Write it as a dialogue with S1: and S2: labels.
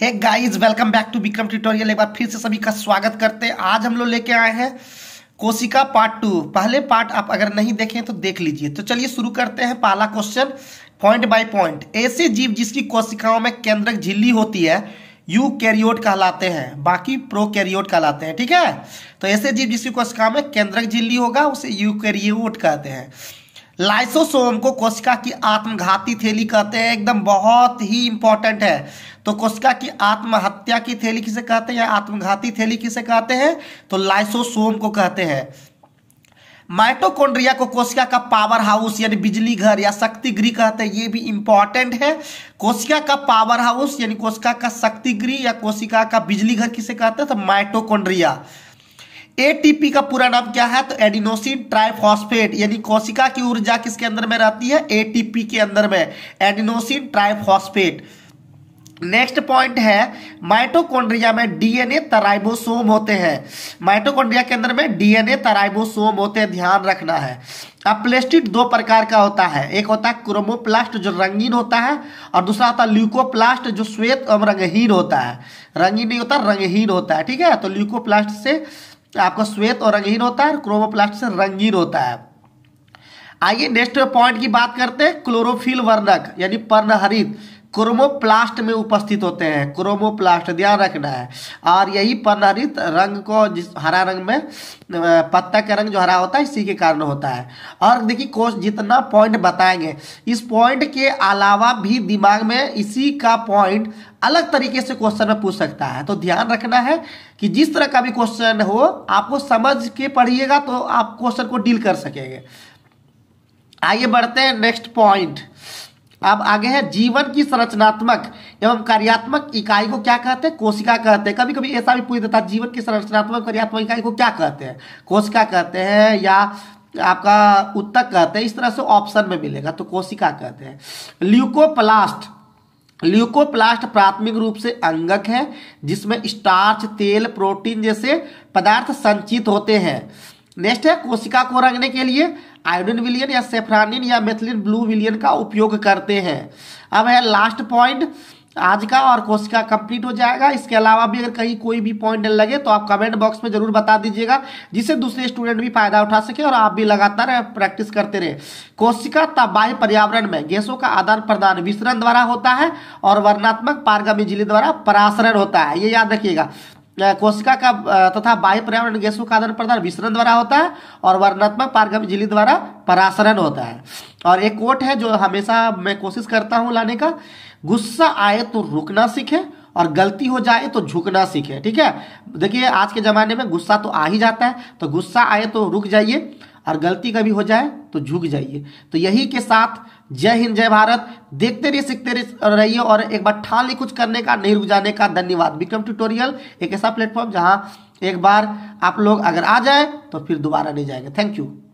S1: hey guys welcome back to Vikram tutorial एक बार फिर से सभी का स्वागत करते हैं आज हम लोग लेके आए हैं कोशिका पार्ट टू पहले पार्ट आप अगर नहीं देखें तो देख लीजिए तो चलिए शुरू करते हैं पहला क्वेश्चन पॉइंट बाय पॉइंट ऐसे जीव जिसकी कोशिकाओं में केंद्रक झिल्ली होती है यू कैरियोट कहलाते हैं बाकी प्रो कैरियोट कहलाते हैं ठीक है तो ऐसे जीव जिसकी कोशिकाओं में केंद्रक झिल्ली होगा उसे यू कैरियोट कहते हैं लाइसोसोम को कोशिका की आत्मघाती थैली कहते हैं एकदम बहुत ही इंपॉर्टेंट है तो कोशिका की आत्महत्या की थैली किसे कहते हैं या आत्मघाती थैली किसे कहते हैं तो लाइसोसोम को कहते हैं माइटोकॉन्ड्रिया को कोशिका का पावर हाउस यानी बिजली घर या शक्ति गृह कहते हैं ये भी इंपॉर्टेंट है कोशिका का पावर हाउस यानी कोशिका का शक्ति गृह या कोशिका का बिजली घर किसे कहते हैं तो माइटोकॉन्ड्रिया एटीपी का पूरा नाम क्या है तो एडिनोसिन ट्राइफॉस्फेट यानी कोशिका की ऊर्जा किसके अंदर में रहती है एटीपी के अंदर में एडिनोसिन ट्राइफॉस्फेट नेक्स्ट पॉइंट है माइटोकॉन्ड्रिया में डीएनए तराइबोसोम होते हैं माइटोकॉन्ड्रिया के अंदर में डीएनए तराइबोसोम होते हैं ध्यान रखना है अब प्लेस्टिड दो प्रकार का होता है एक होता है क्रोमोप्लास्ट जो रंगीन होता है और दूसरा होता है ल्यूकोप्लास्ट जो श्वेत एवं रंगहीन होता है रंगीन नहीं होता रंगहीन होता है ठीक है तो ल्यूकोप्लास्ट से तो आपका श्वेत और रंगहीन होता है क्रोमोप्लास्ट से रंगीन होता है आइए नेक्स्ट पॉइंट की बात करते हैं क्लोरोफिल वर्णक यानी पर्णहरित क्रोमोप्लास्ट में उपस्थित होते हैं क्रोमोप्लास्ट ध्यान रखना है और यही पर्णरित रंग को जिस हरा रंग में पत्ता का रंग जो हरा होता है इसी के कारण होता है और देखिए कोश जितना पॉइंट बताएंगे इस पॉइंट के अलावा भी दिमाग में इसी का पॉइंट अलग तरीके से क्वेश्चन में पूछ सकता है तो ध्यान रखना है कि जिस तरह का भी क्वेश्चन हो आपको समझ के पढ़िएगा तो आप क्वेश्चन को डील कर सकेंगे आइए बढ़ते हैं नेक्स्ट पॉइंट अब आगे है जीवन की संरचनात्मक एवं कार्यात्मक इकाई को क्या कहते हैं कोशिका कहते हैं कभी कभी ऐसा भी पूछ देता है जीवन की संरचनात्मक कार्यात्मक इकाई को क्या कहते हैं कोशिका कहते हैं या आपका उत्तक कहते हैं इस तरह से ऑप्शन में मिलेगा तो कोशिका कहते हैं ल्यूकोप्लास्ट ल्यूकोप्लास्ट प्राथमिक रूप से अंगक है जिसमें स्टार्च तेल प्रोटीन जैसे पदार्थ संचित होते हैं नेक्स्ट है कोशिका को रंगने के लिए आयोडिन विलियन या सेफ्रानिन या मेथिलिन ब्लू विलियन का उपयोग करते हैं अब है लास्ट पॉइंट आज का और कोशिका कंप्लीट हो जाएगा इसके अलावा भी अगर कहीं कोई भी पॉइंट लगे तो आप कमेंट बॉक्स में जरूर बता दीजिएगा जिससे दूसरे स्टूडेंट भी फायदा उठा सके और आप भी लगातार प्रैक्टिस करते रहे कोशिका तबाही पर्यावरण में गैसों का आदान प्रदान विसरण द्वारा होता है और वर्णात्मक पारगामी जिले द्वारा परासरण होता है ये याद रखिएगा कोशिका का तथा बाह्य पर्यावरण गैसों का आदान प्रदान विसरण द्वारा होता है और वर्णात्मक पारगम झिली द्वारा परासरण होता है और एक कोट है जो हमेशा मैं कोशिश करता हूँ लाने का गुस्सा आए तो रुकना सीखे और गलती हो जाए तो झुकना सीखे ठीक है देखिए आज के ज़माने में गुस्सा तो आ ही जाता है तो गुस्सा आए तो रुक जाइए और गलती कभी हो जाए तो झुक जाइए तो यही के साथ जय हिंद जय भारत देखते रहिए सीखते रहिए और एक बार ली कुछ करने का नहीं रुक जाने का धन्यवाद विक्रम ट्यूटोरियल एक ऐसा प्लेटफॉर्म जहां एक बार आप लोग अगर आ जाए तो फिर दोबारा नहीं जाएंगे थैंक यू